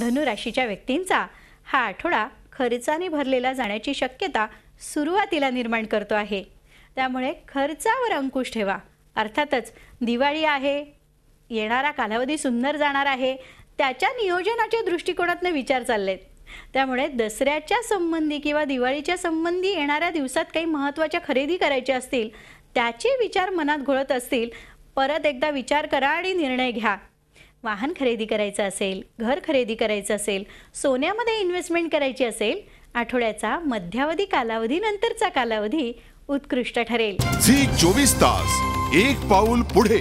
धनुराशीच्या व्यक्तींचा हा आठवडा खर्चाने भरलेला जाण्याची शक्यता सुरुवातीला निर्माण करतो आहे त्यामुळे खर्चावर अंकुश ठेवा अर्थातच दिवाळी आहे येणारा कालावधी सुंदर जाणार आहे त्याच्या नियोजनाच्या दृष्टिकोनातनं विचार चाललेत त्यामुळे दसऱ्याच्या संबंधी किंवा दिवाळीच्या संबंधी येणाऱ्या दिवसात काही महत्त्वाच्या खरेदी करायच्या असतील त्याचे विचार मनात घोळत असतील परत एकदा विचार करा आणि निर्णय घ्या वाहन खरेदी करायचं असेल घर खरेदी करायचं असेल सोन्यामध्ये इन्व्हेस्टमेंट करायची असेल आठवड्याचा मध्यावधी कालावधी नंतरचा कालावधी उत्कृष्ट ठरेल चोवीस तास एक पाऊल पुढे